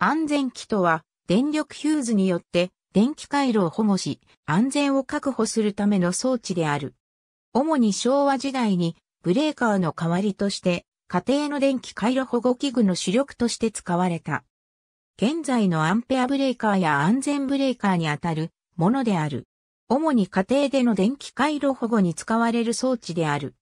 安全機とは、電力ヒューズによって電気回路を保護し、安全を確保するための装置である。主に昭和時代にブレーカーの代わりとして、家庭の電気回路保護器具の主力として使われた。現在のアンペアブレーカーや安全ブレーカーにあたるものである。主に家庭での電気回路保護に使われる装置である。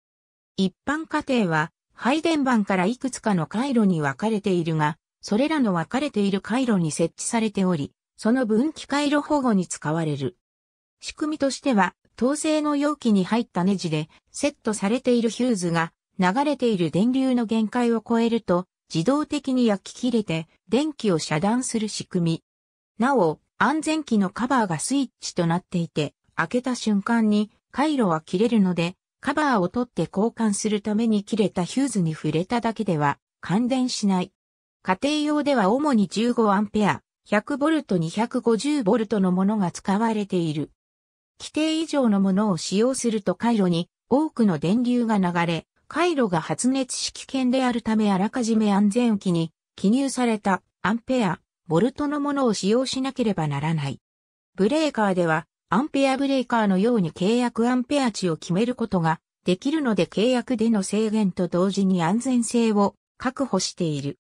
一般家庭は配電盤からいくつかの回路に分かれているが、それらの分かれている回路に設置されており、その分岐回路保護に使われる。仕組みとしては、統制の容器に入ったネジでセットされているヒューズが流れている電流の限界を超えると自動的に焼き切れて電気を遮断する仕組み。なお、安全器のカバーがスイッチとなっていて、開けた瞬間に回路は切れるので、カバーを取って交換するために切れたヒューズに触れただけでは感電しない。家庭用では主に1 5アンペア、1 0 0ボルト2 5 0ボルトのものが使われている。規定以上のものを使用すると回路に多くの電流が流れ、回路が発熱式圏であるためあらかじめ安全器に記入されたアンペア、ボルトのものを使用しなければならない。ブレーカーではアンペアブレーカーのように契約アンペア値を決めることができるので契約での制限と同時に安全性を確保している。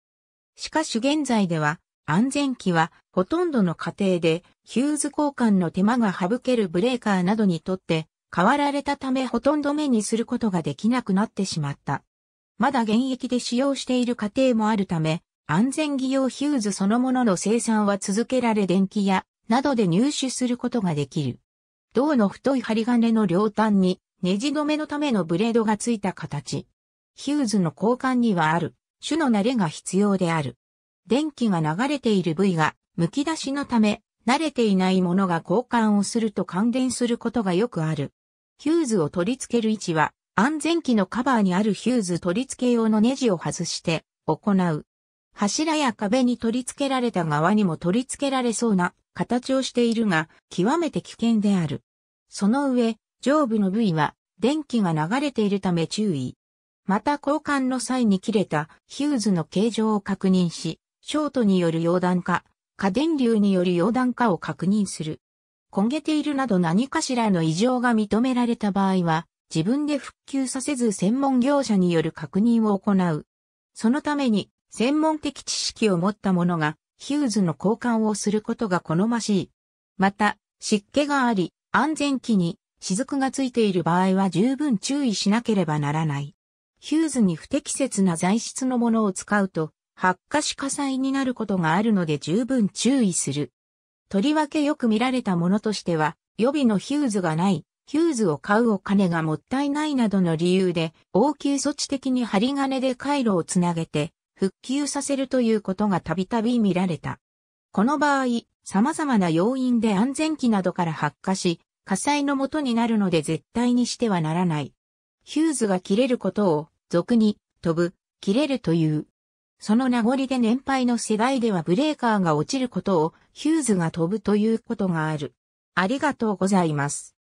しかし現在では、安全器はほとんどの家庭でヒューズ交換の手間が省けるブレーカーなどにとって変わられたためほとんど目にすることができなくなってしまった。まだ現役で使用している家庭もあるため、安全技用ヒューズそのものの生産は続けられ電気屋などで入手することができる。銅の太い針金の両端にネジ止めのためのブレードがついた形。ヒューズの交換にはある。種の慣れが必要である。電気が流れている部位がむき出しのため、慣れていないものが交換をすると感電することがよくある。ヒューズを取り付ける位置は、安全器のカバーにあるヒューズ取り付け用のネジを外して行う。柱や壁に取り付けられた側にも取り付けられそうな形をしているが、極めて危険である。その上、上部の部位は電気が流れているため注意。また交換の際に切れたヒューズの形状を確認し、ショートによる溶断化、過電流による溶断化を確認する。焦げているなど何かしらの異常が認められた場合は、自分で復旧させず専門業者による確認を行う。そのために、専門的知識を持った者が、ヒューズの交換をすることが好ましい。また、湿気があり、安全器に雫がついている場合は十分注意しなければならない。ヒューズに不適切な材質のものを使うと、発火し火災になることがあるので十分注意する。とりわけよく見られたものとしては、予備のヒューズがない、ヒューズを買うお金がもったいないなどの理由で、応急措置的に針金で回路をつなげて、復旧させるということがたびたび見られた。この場合、様々な要因で安全器などから発火し、火災の元になるので絶対にしてはならない。ヒューズが切れることを、俗に、飛ぶ、切れるという。その名残で年配の世代ではブレーカーが落ちることを、ヒューズが飛ぶということがある。ありがとうございます。